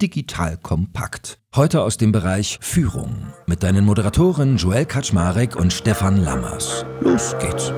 Digital Kompakt. Heute aus dem Bereich Führung mit deinen Moderatoren Joel Kaczmarek und Stefan Lammers. Los geht's.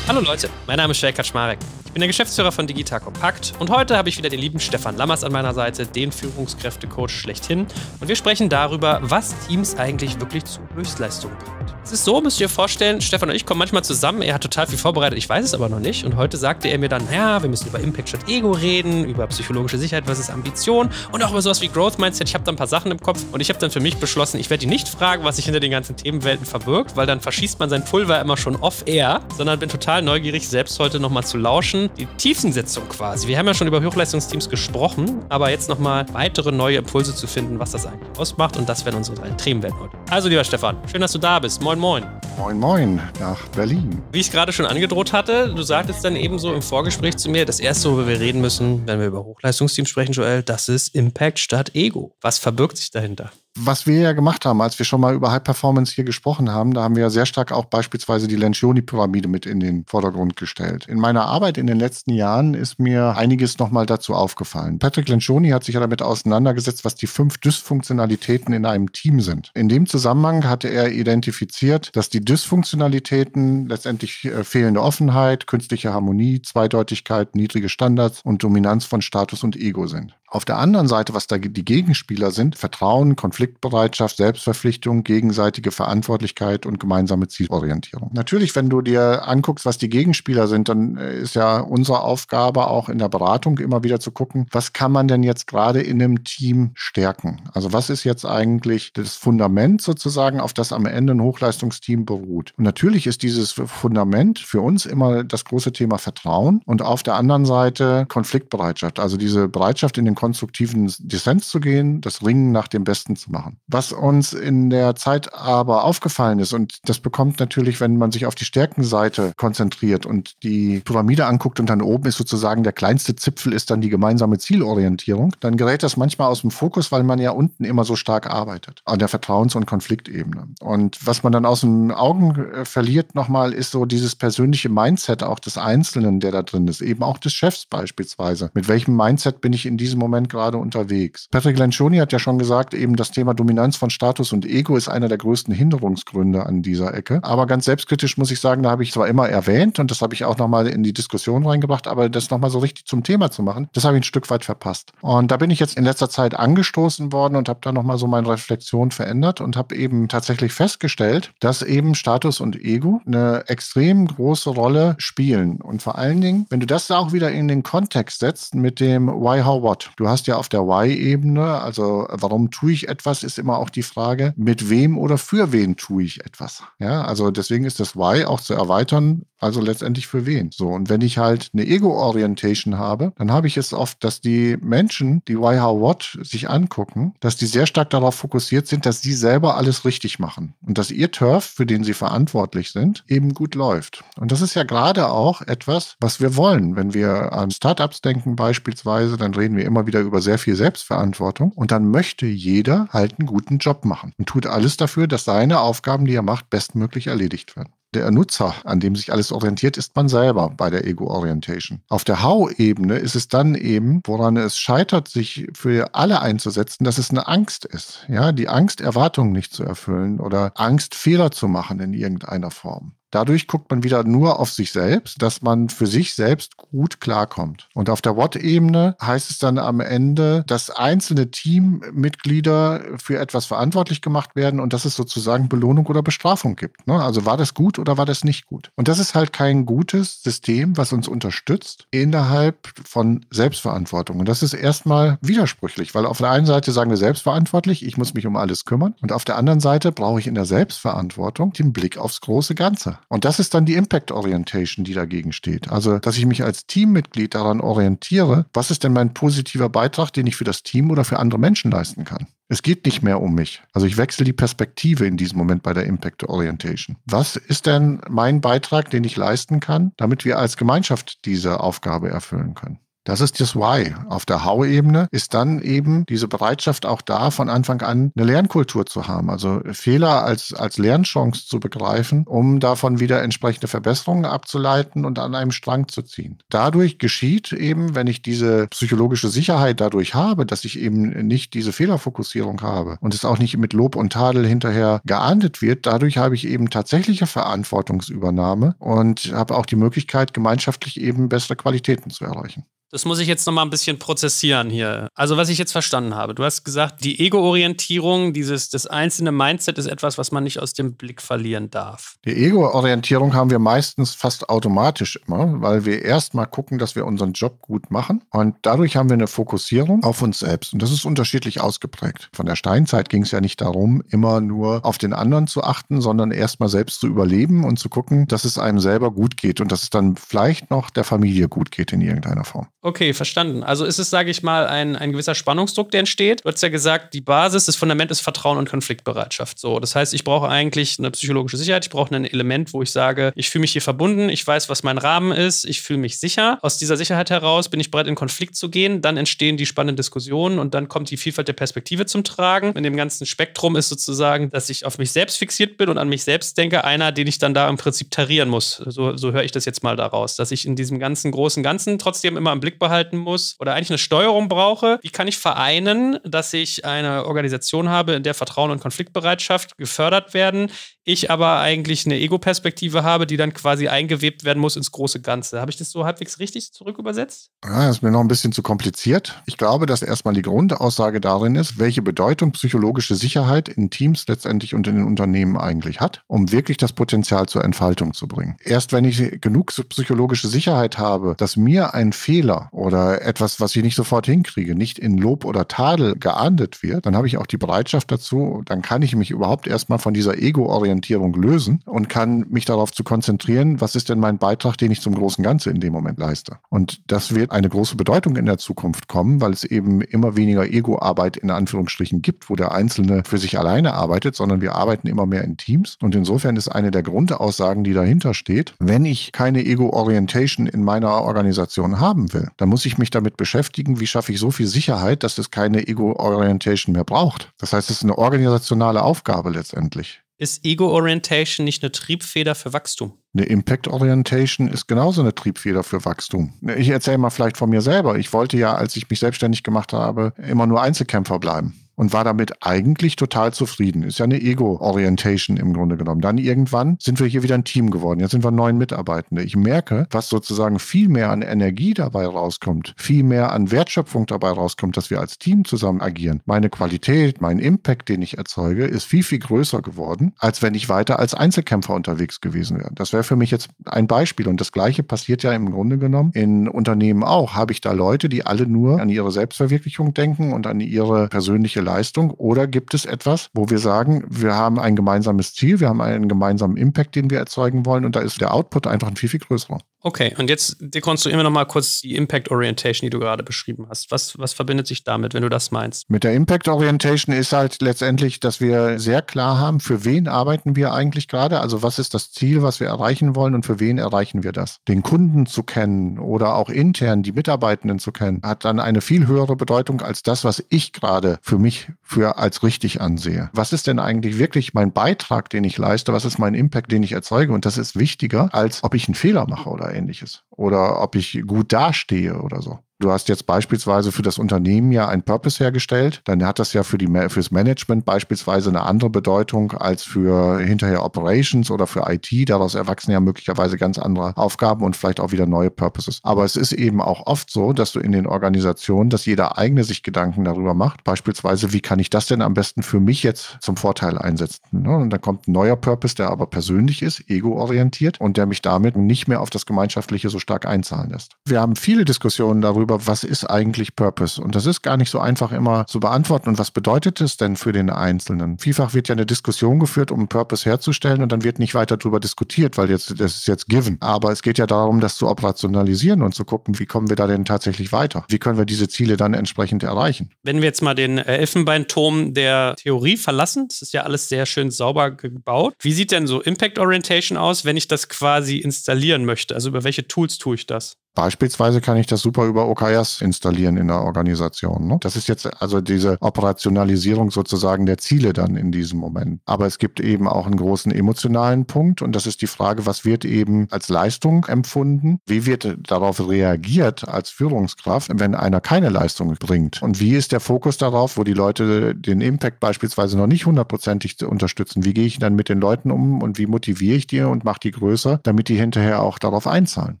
Hallo Leute, mein Name ist Joel Kaczmarek bin der Geschäftsführer von Digital Compact und heute habe ich wieder den lieben Stefan Lammers an meiner Seite, den Führungskräftecoach schlechthin. Und wir sprechen darüber, was Teams eigentlich wirklich zu Höchstleistungen bringt. Es ist so, müsst ihr euch vorstellen, Stefan und ich kommen manchmal zusammen. Er hat total viel vorbereitet, ich weiß es aber noch nicht. Und heute sagte er mir dann, ja, wir müssen über Impact statt Ego reden, über psychologische Sicherheit versus Ambition und auch über sowas wie Growth Mindset. Ich habe da ein paar Sachen im Kopf und ich habe dann für mich beschlossen, ich werde ihn nicht fragen, was sich hinter den ganzen Themenwelten verbirgt, weil dann verschießt man sein Pulver immer schon off-air, sondern bin total neugierig, selbst heute nochmal zu lauschen die Tiefensetzung quasi. Wir haben ja schon über Hochleistungsteams gesprochen, aber jetzt nochmal weitere neue Impulse zu finden, was das eigentlich ausmacht. Und das werden unsere drei Themen werden heute. Also, lieber Stefan, schön, dass du da bist. Moin, moin. Moin, moin nach Berlin. Wie ich es gerade schon angedroht hatte, du sagtest dann eben so im Vorgespräch zu mir, das Erste, worüber wir reden müssen, wenn wir über Hochleistungsteams sprechen, Joel, das ist Impact statt Ego. Was verbirgt sich dahinter? was wir ja gemacht haben, als wir schon mal über High Performance hier gesprochen haben, da haben wir ja sehr stark auch beispielsweise die Lencioni-Pyramide mit in den Vordergrund gestellt. In meiner Arbeit in den letzten Jahren ist mir einiges nochmal dazu aufgefallen. Patrick Lencioni hat sich ja damit auseinandergesetzt, was die fünf Dysfunktionalitäten in einem Team sind. In dem Zusammenhang hatte er identifiziert, dass die Dysfunktionalitäten letztendlich äh, fehlende Offenheit, künstliche Harmonie, Zweideutigkeit, niedrige Standards und Dominanz von Status und Ego sind. Auf der anderen Seite, was da die Gegenspieler sind, Vertrauen, Konfliktbereitschaft, Selbstverpflichtung, gegenseitige Verantwortlichkeit und gemeinsame Zielorientierung. Natürlich, wenn du dir anguckst, was die Gegenspieler sind, dann äh, ist ja unsere Aufgabe auch in der Beratung immer wieder zu gucken, was kann man denn jetzt gerade in einem Team stärken? Also was ist jetzt eigentlich das Fundament sozusagen, auf das am Ende ein Hochleistungsteam beruht? Und natürlich ist dieses Fundament für uns immer das große Thema Vertrauen und auf der anderen Seite Konfliktbereitschaft, also diese Bereitschaft in den konstruktiven Dissens zu gehen, das Ringen nach dem Besten zu machen. Was uns in der Zeit aber aufgefallen ist, und das bekommt natürlich, wenn man sich auf die Stärkenseite konzentriert und die Pyramide anguckt und dann oben ist sozusagen der kleinste Zipfel, ist dann die gemeinsame Zielorientierung, dann gerät das manchmal aus dem Fokus, weil man ja unten immer so stark arbeitet, an der Vertrauens- und Konfliktebene. Und was man dann aus den Augen äh, verliert nochmal, ist so dieses persönliche Mindset auch des Einzelnen, der da drin ist, eben auch des Chefs beispielsweise. Mit welchem Mindset bin ich in diesem Moment gerade unterwegs. Patrick Lencioni hat ja schon gesagt, eben das Thema Dominanz von Status und Ego ist einer der größten Hinderungsgründe an dieser Ecke. Aber ganz selbstkritisch muss ich sagen, da habe ich zwar immer erwähnt und das habe ich auch nochmal in die Diskussion reingebracht, aber das nochmal so richtig zum Thema zu machen, das habe ich ein Stück weit verpasst. Und da bin ich jetzt in letzter Zeit angestoßen worden und habe da nochmal so meine Reflexion verändert und habe eben tatsächlich festgestellt, dass eben Status und Ego eine extrem große Rolle spielen. Und vor allen Dingen, wenn du das auch wieder in den Kontext setzt mit dem Why, How, What. Du hast ja auf der Why-Ebene, also äh, warum tue ich etwas, ist immer auch die Frage, mit wem oder für wen tue ich etwas. Ja, also deswegen ist das Why auch zu erweitern also letztendlich für wen? So, und wenn ich halt eine Ego-Orientation habe, dann habe ich es oft, dass die Menschen, die Why, How, What sich angucken, dass die sehr stark darauf fokussiert sind, dass sie selber alles richtig machen und dass ihr Turf, für den sie verantwortlich sind, eben gut läuft. Und das ist ja gerade auch etwas, was wir wollen. Wenn wir an Startups denken beispielsweise, dann reden wir immer wieder über sehr viel Selbstverantwortung und dann möchte jeder halt einen guten Job machen und tut alles dafür, dass seine Aufgaben, die er macht, bestmöglich erledigt werden. Der Nutzer, an dem sich alles orientiert, ist man selber bei der Ego-Orientation. Auf der How-Ebene ist es dann eben, woran es scheitert, sich für alle einzusetzen, dass es eine Angst ist. Ja, die Angst, Erwartungen nicht zu erfüllen oder Angst, Fehler zu machen in irgendeiner Form. Dadurch guckt man wieder nur auf sich selbst, dass man für sich selbst gut klarkommt. Und auf der what ebene heißt es dann am Ende, dass einzelne Teammitglieder für etwas verantwortlich gemacht werden und dass es sozusagen Belohnung oder Bestrafung gibt. Ne? Also war das gut oder war das nicht gut? Und das ist halt kein gutes System, was uns unterstützt innerhalb von Selbstverantwortung. Und das ist erstmal widersprüchlich, weil auf der einen Seite sagen wir selbstverantwortlich, ich muss mich um alles kümmern. Und auf der anderen Seite brauche ich in der Selbstverantwortung den Blick aufs große Ganze. Und das ist dann die Impact Orientation, die dagegen steht. Also, dass ich mich als Teammitglied daran orientiere, was ist denn mein positiver Beitrag, den ich für das Team oder für andere Menschen leisten kann. Es geht nicht mehr um mich. Also ich wechsle die Perspektive in diesem Moment bei der Impact Orientation. Was ist denn mein Beitrag, den ich leisten kann, damit wir als Gemeinschaft diese Aufgabe erfüllen können? Das ist das Why. Auf der How-Ebene ist dann eben diese Bereitschaft auch da, von Anfang an eine Lernkultur zu haben. Also Fehler als, als Lernchance zu begreifen, um davon wieder entsprechende Verbesserungen abzuleiten und an einem Strang zu ziehen. Dadurch geschieht eben, wenn ich diese psychologische Sicherheit dadurch habe, dass ich eben nicht diese Fehlerfokussierung habe und es auch nicht mit Lob und Tadel hinterher geahndet wird, dadurch habe ich eben tatsächliche Verantwortungsübernahme und habe auch die Möglichkeit, gemeinschaftlich eben bessere Qualitäten zu erreichen. Das muss ich jetzt nochmal ein bisschen prozessieren hier. Also, was ich jetzt verstanden habe, du hast gesagt, die Ego-Orientierung, dieses das einzelne Mindset ist etwas, was man nicht aus dem Blick verlieren darf. Die Ego-Orientierung haben wir meistens fast automatisch immer, weil wir erstmal gucken, dass wir unseren Job gut machen. Und dadurch haben wir eine Fokussierung auf uns selbst. Und das ist unterschiedlich ausgeprägt. Von der Steinzeit ging es ja nicht darum, immer nur auf den anderen zu achten, sondern erstmal selbst zu überleben und zu gucken, dass es einem selber gut geht und dass es dann vielleicht noch der Familie gut geht in irgendeiner Form. Okay, verstanden. Also ist es, sage ich mal, ein, ein gewisser Spannungsdruck, der entsteht. Du hast ja gesagt, die Basis, das Fundament ist Vertrauen und Konfliktbereitschaft. So, das heißt, ich brauche eigentlich eine psychologische Sicherheit, ich brauche ein Element, wo ich sage, ich fühle mich hier verbunden, ich weiß, was mein Rahmen ist, ich fühle mich sicher. Aus dieser Sicherheit heraus bin ich bereit, in Konflikt zu gehen. Dann entstehen die spannenden Diskussionen und dann kommt die Vielfalt der Perspektive zum Tragen. In dem ganzen Spektrum ist sozusagen, dass ich auf mich selbst fixiert bin und an mich selbst denke, einer, den ich dann da im Prinzip tarieren muss. So, so höre ich das jetzt mal daraus, dass ich in diesem ganzen großen Ganzen trotzdem immer im Blick Überblick behalten muss oder eigentlich eine Steuerung brauche, wie kann ich vereinen, dass ich eine Organisation habe, in der Vertrauen und Konfliktbereitschaft gefördert werden, ich aber eigentlich eine Ego-Perspektive habe, die dann quasi eingewebt werden muss ins große Ganze. Habe ich das so halbwegs richtig zurückübersetzt? Ja, ist mir noch ein bisschen zu kompliziert. Ich glaube, dass erstmal die Grundaussage darin ist, welche Bedeutung psychologische Sicherheit in Teams letztendlich und in den Unternehmen eigentlich hat, um wirklich das Potenzial zur Entfaltung zu bringen. Erst wenn ich genug psychologische Sicherheit habe, dass mir ein Fehler oder etwas, was ich nicht sofort hinkriege, nicht in Lob oder Tadel geahndet wird, dann habe ich auch die Bereitschaft dazu, dann kann ich mich überhaupt erstmal von dieser Ego-Orientierung lösen und kann mich darauf zu konzentrieren, was ist denn mein Beitrag, den ich zum großen Ganze in dem Moment leiste. Und das wird eine große Bedeutung in der Zukunft kommen, weil es eben immer weniger Ego-Arbeit in Anführungsstrichen gibt, wo der Einzelne für sich alleine arbeitet, sondern wir arbeiten immer mehr in Teams. Und insofern ist eine der Grundaussagen, die dahinter steht, wenn ich keine Ego-Orientation in meiner Organisation haben will, da muss ich mich damit beschäftigen, wie schaffe ich so viel Sicherheit, dass es keine Ego-Orientation mehr braucht. Das heißt, es ist eine organisationale Aufgabe letztendlich. Ist Ego-Orientation nicht eine Triebfeder für Wachstum? Eine Impact-Orientation ist genauso eine Triebfeder für Wachstum. Ich erzähle mal vielleicht von mir selber. Ich wollte ja, als ich mich selbstständig gemacht habe, immer nur Einzelkämpfer bleiben und war damit eigentlich total zufrieden. Ist ja eine Ego-Orientation im Grunde genommen. Dann irgendwann sind wir hier wieder ein Team geworden. Jetzt sind wir neun Mitarbeitende. Ich merke, was sozusagen viel mehr an Energie dabei rauskommt, viel mehr an Wertschöpfung dabei rauskommt, dass wir als Team zusammen agieren. Meine Qualität, mein Impact, den ich erzeuge, ist viel, viel größer geworden, als wenn ich weiter als Einzelkämpfer unterwegs gewesen wäre. Das wäre für mich jetzt ein Beispiel. Und das Gleiche passiert ja im Grunde genommen in Unternehmen auch. Habe ich da Leute, die alle nur an ihre Selbstverwirklichung denken und an ihre persönliche Leistung? Oder gibt es etwas, wo wir sagen, wir haben ein gemeinsames Ziel, wir haben einen gemeinsamen Impact, den wir erzeugen wollen und da ist der Output einfach ein viel, viel größerer? Okay, und jetzt dekonstruieren wir nochmal kurz die Impact Orientation, die du gerade beschrieben hast. Was, was verbindet sich damit, wenn du das meinst? Mit der Impact Orientation ist halt letztendlich, dass wir sehr klar haben, für wen arbeiten wir eigentlich gerade, also was ist das Ziel, was wir erreichen wollen und für wen erreichen wir das. Den Kunden zu kennen oder auch intern die Mitarbeitenden zu kennen, hat dann eine viel höhere Bedeutung als das, was ich gerade für mich für als richtig ansehe. Was ist denn eigentlich wirklich mein Beitrag, den ich leiste? Was ist mein Impact, den ich erzeuge? Und das ist wichtiger, als ob ich einen Fehler mache oder ähnliches. Oder ob ich gut dastehe oder so. Du hast jetzt beispielsweise für das Unternehmen ja ein Purpose hergestellt, dann hat das ja für die, fürs Management beispielsweise eine andere Bedeutung als für hinterher Operations oder für IT. Daraus erwachsen ja möglicherweise ganz andere Aufgaben und vielleicht auch wieder neue Purposes. Aber es ist eben auch oft so, dass du in den Organisationen, dass jeder eigene sich Gedanken darüber macht, beispielsweise, wie kann ich das denn am besten für mich jetzt zum Vorteil einsetzen? Ne? Und dann kommt ein neuer Purpose, der aber persönlich ist, ego-orientiert und der mich damit nicht mehr auf das Gemeinschaftliche so stark einzahlen lässt. Wir haben viele Diskussionen darüber, über was ist eigentlich Purpose? Und das ist gar nicht so einfach immer zu beantworten. Und was bedeutet es denn für den Einzelnen? Vielfach wird ja eine Diskussion geführt, um Purpose herzustellen und dann wird nicht weiter darüber diskutiert, weil jetzt, das ist jetzt given. Aber es geht ja darum, das zu operationalisieren und zu gucken, wie kommen wir da denn tatsächlich weiter? Wie können wir diese Ziele dann entsprechend erreichen? Wenn wir jetzt mal den äh, Elfenbeinturm der Theorie verlassen, das ist ja alles sehr schön sauber gebaut. Wie sieht denn so Impact Orientation aus, wenn ich das quasi installieren möchte? Also über welche Tools tue ich das? Beispielsweise kann ich das super über OKRs installieren in der Organisation. Ne? Das ist jetzt also diese Operationalisierung sozusagen der Ziele dann in diesem Moment. Aber es gibt eben auch einen großen emotionalen Punkt und das ist die Frage, was wird eben als Leistung empfunden? Wie wird darauf reagiert als Führungskraft, wenn einer keine Leistung bringt? Und wie ist der Fokus darauf, wo die Leute den Impact beispielsweise noch nicht hundertprozentig unterstützen? Wie gehe ich dann mit den Leuten um und wie motiviere ich die und mache die größer, damit die hinterher auch darauf einzahlen?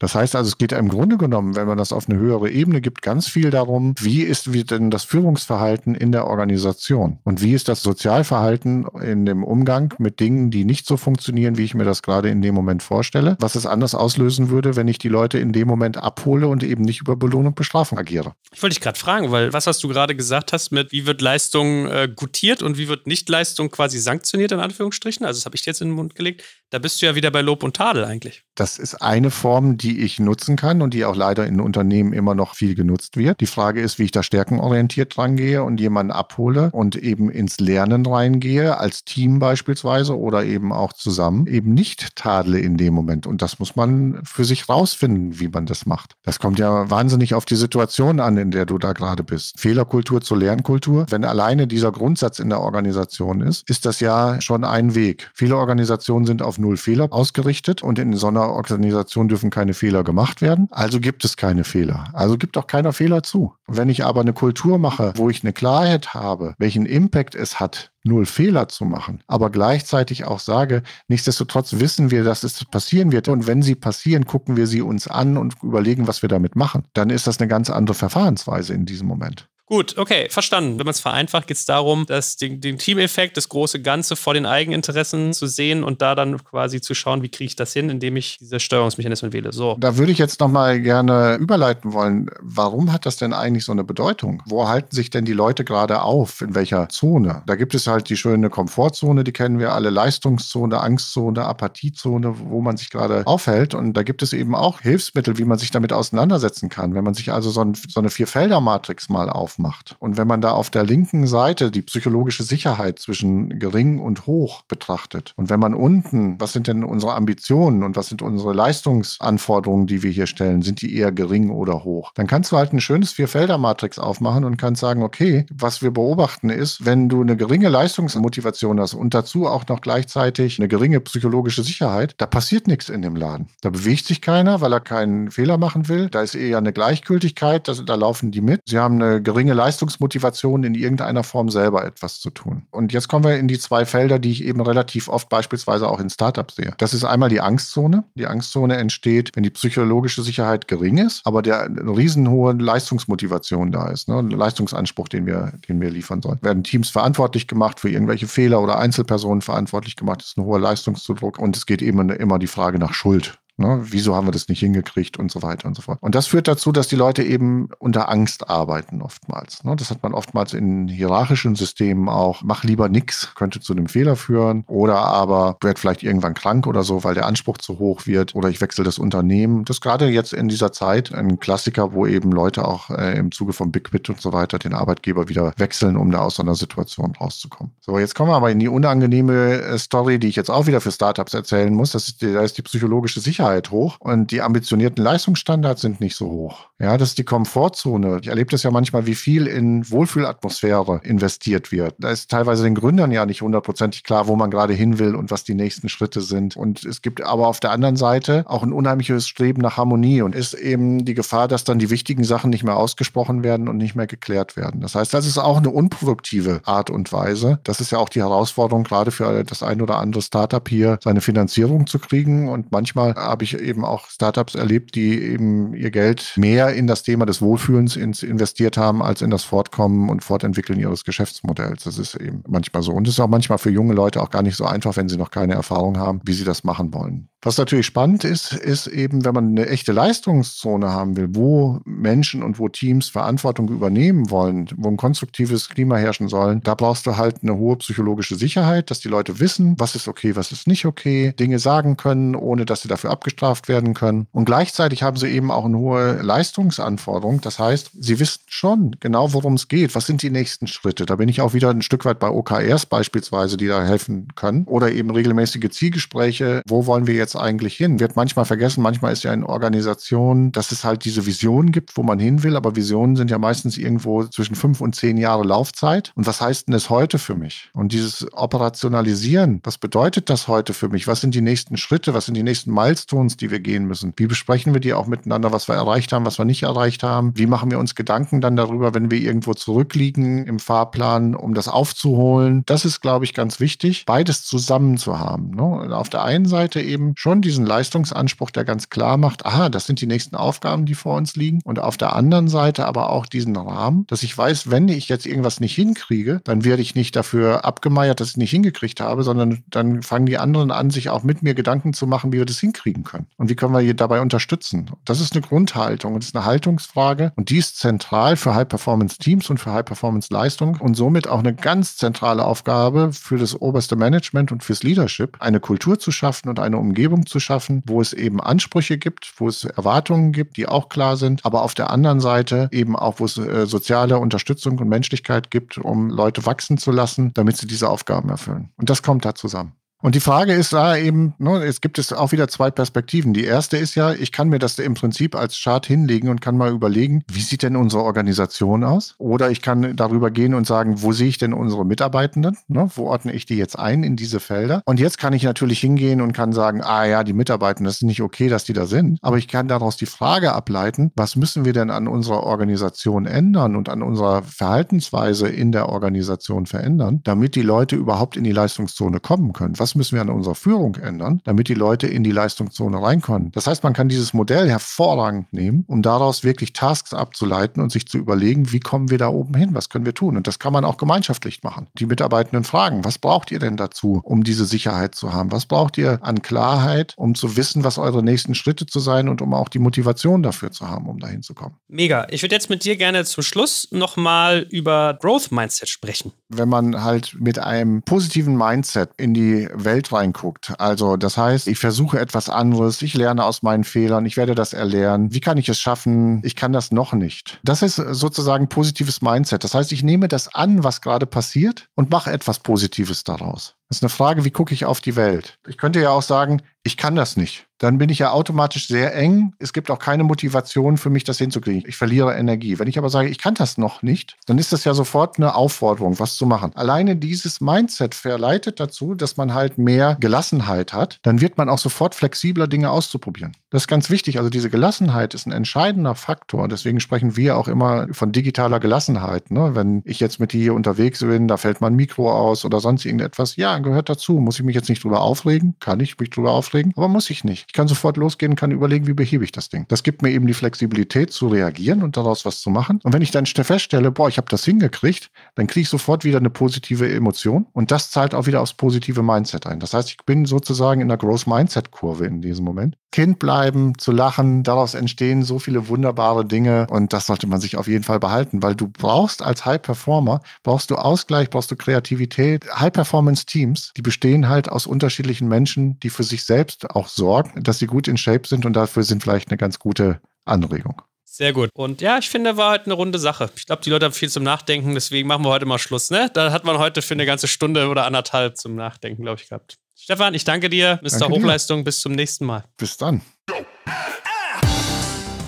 Das heißt also, es geht im Grunde genommen, wenn man das auf eine höhere Ebene gibt, ganz viel darum, wie ist wie denn das Führungsverhalten in der Organisation und wie ist das Sozialverhalten in dem Umgang mit Dingen, die nicht so funktionieren, wie ich mir das gerade in dem Moment vorstelle, was es anders auslösen würde, wenn ich die Leute in dem Moment abhole und eben nicht über Belohnung und Bestrafung agiere. Ich wollte dich gerade fragen, weil was hast du gerade gesagt hast mit, wie wird Leistung äh, gutiert und wie wird Nichtleistung quasi sanktioniert, in Anführungsstrichen? Also das habe ich dir jetzt in den Mund gelegt. Da bist du ja wieder bei Lob und Tadel eigentlich. Das ist eine Form, die die ich nutzen kann und die auch leider in Unternehmen immer noch viel genutzt wird. Die Frage ist, wie ich da stärkenorientiert rangehe und jemanden abhole und eben ins Lernen reingehe, als Team beispielsweise oder eben auch zusammen, eben nicht tadle in dem Moment. Und das muss man für sich rausfinden, wie man das macht. Das kommt ja wahnsinnig auf die Situation an, in der du da gerade bist. Fehlerkultur zur Lernkultur. Wenn alleine dieser Grundsatz in der Organisation ist, ist das ja schon ein Weg. Viele Organisationen sind auf Null Fehler ausgerichtet und in so einer Organisation dürfen keine Fehler gemacht werden, also gibt es keine Fehler. Also gibt auch keiner Fehler zu. Wenn ich aber eine Kultur mache, wo ich eine Klarheit habe, welchen Impact es hat, null Fehler zu machen, aber gleichzeitig auch sage, nichtsdestotrotz wissen wir, dass es passieren wird und wenn sie passieren, gucken wir sie uns an und überlegen, was wir damit machen, dann ist das eine ganz andere Verfahrensweise in diesem Moment. Gut, okay, verstanden. Wenn man es vereinfacht, geht es darum, dass den, den Teameffekt, das große Ganze vor den Eigeninteressen zu sehen und da dann quasi zu schauen, wie kriege ich das hin, indem ich diese Steuerungsmechanismen wähle. So. Da würde ich jetzt nochmal gerne überleiten wollen. Warum hat das denn eigentlich so eine Bedeutung? Wo halten sich denn die Leute gerade auf? In welcher Zone? Da gibt es halt die schöne Komfortzone, die kennen wir alle, Leistungszone, Angstzone, Apathiezone, wo man sich gerade aufhält. Und da gibt es eben auch Hilfsmittel, wie man sich damit auseinandersetzen kann. Wenn man sich also so, ein, so eine Vierfelder-Matrix mal auf aufmacht. Und wenn man da auf der linken Seite die psychologische Sicherheit zwischen gering und hoch betrachtet und wenn man unten, was sind denn unsere Ambitionen und was sind unsere Leistungsanforderungen, die wir hier stellen, sind die eher gering oder hoch, dann kannst du halt ein schönes Vierfelder-Matrix aufmachen und kannst sagen, okay, was wir beobachten ist, wenn du eine geringe Leistungsmotivation hast und dazu auch noch gleichzeitig eine geringe psychologische Sicherheit, da passiert nichts in dem Laden. Da bewegt sich keiner, weil er keinen Fehler machen will. Da ist eher eine Gleichgültigkeit, da, da laufen die mit. Sie haben eine geringe geringe Leistungsmotivation, in irgendeiner Form selber etwas zu tun. Und jetzt kommen wir in die zwei Felder, die ich eben relativ oft beispielsweise auch in Startups sehe. Das ist einmal die Angstzone. Die Angstzone entsteht, wenn die psychologische Sicherheit gering ist, aber der eine riesenhohe Leistungsmotivation da ist, ne? Leistungsanspruch, den wir, den wir liefern sollen. Werden Teams verantwortlich gemacht für irgendwelche Fehler oder Einzelpersonen verantwortlich gemacht, das ist ein hoher Leistungsdruck und es geht eben immer die Frage nach Schuld. Ne? Wieso haben wir das nicht hingekriegt und so weiter und so fort. Und das führt dazu, dass die Leute eben unter Angst arbeiten oftmals. Ne? Das hat man oftmals in hierarchischen Systemen auch. Mach lieber nichts, könnte zu einem Fehler führen. Oder aber werd vielleicht irgendwann krank oder so, weil der Anspruch zu hoch wird. Oder ich wechsle das Unternehmen. Das ist gerade jetzt in dieser Zeit ein Klassiker, wo eben Leute auch äh, im Zuge von Big Quit und so weiter den Arbeitgeber wieder wechseln, um da aus so einer Situation rauszukommen. So, jetzt kommen wir aber in die unangenehme äh, Story, die ich jetzt auch wieder für Startups erzählen muss. Das ist die, da ist die psychologische Sicherheit Sicherheit hoch und die ambitionierten Leistungsstandards sind nicht so hoch. Ja, das ist die Komfortzone. Ich erlebe das ja manchmal, wie viel in Wohlfühlatmosphäre investiert wird. Da ist teilweise den Gründern ja nicht hundertprozentig klar, wo man gerade hin will und was die nächsten Schritte sind. Und es gibt aber auf der anderen Seite auch ein unheimliches Streben nach Harmonie und ist eben die Gefahr, dass dann die wichtigen Sachen nicht mehr ausgesprochen werden und nicht mehr geklärt werden. Das heißt, das ist auch eine unproduktive Art und Weise. Das ist ja auch die Herausforderung gerade für das ein oder andere Startup hier, seine Finanzierung zu kriegen. Und manchmal habe ich eben auch Startups erlebt, die eben ihr Geld mehr in das Thema des Wohlfühlens investiert haben, als in das Fortkommen und Fortentwickeln ihres Geschäftsmodells. Das ist eben manchmal so. Und es ist auch manchmal für junge Leute auch gar nicht so einfach, wenn sie noch keine Erfahrung haben, wie sie das machen wollen. Was natürlich spannend ist, ist eben, wenn man eine echte Leistungszone haben will, wo Menschen und wo Teams Verantwortung übernehmen wollen, wo ein konstruktives Klima herrschen soll, da brauchst du halt eine hohe psychologische Sicherheit, dass die Leute wissen, was ist okay, was ist nicht okay, Dinge sagen können, ohne dass sie dafür abgestraft werden können. Und gleichzeitig haben sie eben auch eine hohe Leistungsanforderung. Das heißt, sie wissen schon genau, worum es geht. Was sind die nächsten Schritte? Da bin ich auch wieder ein Stück weit bei OKRs beispielsweise, die da helfen können. Oder eben regelmäßige Zielgespräche. Wo wollen wir jetzt jetzt eigentlich hin? Wird manchmal vergessen, manchmal ist ja in Organisationen, dass es halt diese Vision gibt, wo man hin will, aber Visionen sind ja meistens irgendwo zwischen fünf und zehn Jahre Laufzeit. Und was heißt denn das heute für mich? Und dieses Operationalisieren, was bedeutet das heute für mich? Was sind die nächsten Schritte? Was sind die nächsten Milestones, die wir gehen müssen? Wie besprechen wir die auch miteinander, was wir erreicht haben, was wir nicht erreicht haben? Wie machen wir uns Gedanken dann darüber, wenn wir irgendwo zurückliegen im Fahrplan, um das aufzuholen? Das ist, glaube ich, ganz wichtig, beides zusammen zu haben. Ne? Auf der einen Seite eben schon diesen Leistungsanspruch, der ganz klar macht, aha, das sind die nächsten Aufgaben, die vor uns liegen. Und auf der anderen Seite aber auch diesen Rahmen, dass ich weiß, wenn ich jetzt irgendwas nicht hinkriege, dann werde ich nicht dafür abgemeiert, dass ich es nicht hingekriegt habe, sondern dann fangen die anderen an, sich auch mit mir Gedanken zu machen, wie wir das hinkriegen können. Und wie können wir hier dabei unterstützen? Das ist eine Grundhaltung und ist eine Haltungsfrage. Und die ist zentral für High-Performance-Teams und für High-Performance-Leistung und somit auch eine ganz zentrale Aufgabe für das oberste Management und fürs Leadership, eine Kultur zu schaffen und eine Umgebung Umgebung zu schaffen, wo es eben Ansprüche gibt, wo es Erwartungen gibt, die auch klar sind, aber auf der anderen Seite eben auch, wo es äh, soziale Unterstützung und Menschlichkeit gibt, um Leute wachsen zu lassen, damit sie diese Aufgaben erfüllen. Und das kommt da zusammen. Und die Frage ist da eben, ne, es gibt es auch wieder zwei Perspektiven. Die erste ist ja, ich kann mir das im Prinzip als Chart hinlegen und kann mal überlegen, wie sieht denn unsere Organisation aus? Oder ich kann darüber gehen und sagen, wo sehe ich denn unsere Mitarbeitenden? Ne, wo ordne ich die jetzt ein in diese Felder? Und jetzt kann ich natürlich hingehen und kann sagen, ah ja, die Mitarbeitenden, das ist nicht okay, dass die da sind. Aber ich kann daraus die Frage ableiten, was müssen wir denn an unserer Organisation ändern und an unserer Verhaltensweise in der Organisation verändern, damit die Leute überhaupt in die Leistungszone kommen können? Was das müssen wir an unserer Führung ändern, damit die Leute in die Leistungszone rein können. Das heißt, man kann dieses Modell hervorragend nehmen, um daraus wirklich Tasks abzuleiten und sich zu überlegen, wie kommen wir da oben hin, was können wir tun. Und das kann man auch gemeinschaftlich machen. Die Mitarbeitenden fragen, was braucht ihr denn dazu, um diese Sicherheit zu haben? Was braucht ihr an Klarheit, um zu wissen, was eure nächsten Schritte zu sein und um auch die Motivation dafür zu haben, um dahin zu kommen? Mega. Ich würde jetzt mit dir gerne zum Schluss nochmal über Growth Mindset sprechen. Wenn man halt mit einem positiven Mindset in die weltweit guckt. Also das heißt, ich versuche etwas anderes, ich lerne aus meinen Fehlern, ich werde das erlernen. Wie kann ich es schaffen? Ich kann das noch nicht. Das ist sozusagen positives Mindset. Das heißt, ich nehme das an, was gerade passiert und mache etwas Positives daraus. Das ist eine Frage, wie gucke ich auf die Welt? Ich könnte ja auch sagen, ich kann das nicht. Dann bin ich ja automatisch sehr eng. Es gibt auch keine Motivation für mich, das hinzukriegen. Ich verliere Energie. Wenn ich aber sage, ich kann das noch nicht, dann ist das ja sofort eine Aufforderung, was zu machen. Alleine dieses Mindset verleitet dazu, dass man halt mehr Gelassenheit hat. Dann wird man auch sofort flexibler, Dinge auszuprobieren. Das ist ganz wichtig. Also diese Gelassenheit ist ein entscheidender Faktor. Deswegen sprechen wir auch immer von digitaler Gelassenheit. Ne? Wenn ich jetzt mit dir hier unterwegs bin, da fällt mein Mikro aus oder sonst irgendetwas. Ja, gehört dazu. Muss ich mich jetzt nicht drüber aufregen? Kann ich mich drüber aufregen? aufregen, aber muss ich nicht. Ich kann sofort losgehen, kann überlegen, wie behebe ich das Ding. Das gibt mir eben die Flexibilität zu reagieren und daraus was zu machen. Und wenn ich dann feststelle, boah, ich habe das hingekriegt, dann kriege ich sofort wieder eine positive Emotion und das zahlt auch wieder aufs positive Mindset ein. Das heißt, ich bin sozusagen in der Growth Mindset Kurve in diesem Moment Kind bleiben, zu lachen, daraus entstehen so viele wunderbare Dinge und das sollte man sich auf jeden Fall behalten, weil du brauchst als High Performer, brauchst du Ausgleich, brauchst du Kreativität. High Performance Teams, die bestehen halt aus unterschiedlichen Menschen, die für sich selbst auch sorgen, dass sie gut in Shape sind und dafür sind vielleicht eine ganz gute Anregung. Sehr gut. Und ja, ich finde, war halt eine runde Sache. Ich glaube, die Leute haben viel zum Nachdenken, deswegen machen wir heute mal Schluss, ne? Da hat man heute für eine ganze Stunde oder anderthalb zum Nachdenken, glaube ich, gehabt. Stefan, ich danke dir. Mr. Danke Hochleistung, dir. bis zum nächsten Mal. Bis dann.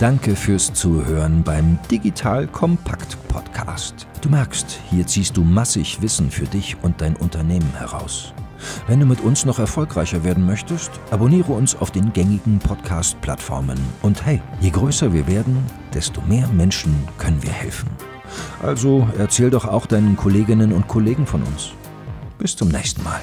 Danke fürs Zuhören beim Digital Kompakt Podcast. Du merkst, hier ziehst du massig Wissen für dich und dein Unternehmen heraus. Wenn du mit uns noch erfolgreicher werden möchtest, abonniere uns auf den gängigen Podcast-Plattformen. Und hey, je größer wir werden, desto mehr Menschen können wir helfen. Also erzähl doch auch deinen Kolleginnen und Kollegen von uns. Bis zum nächsten Mal.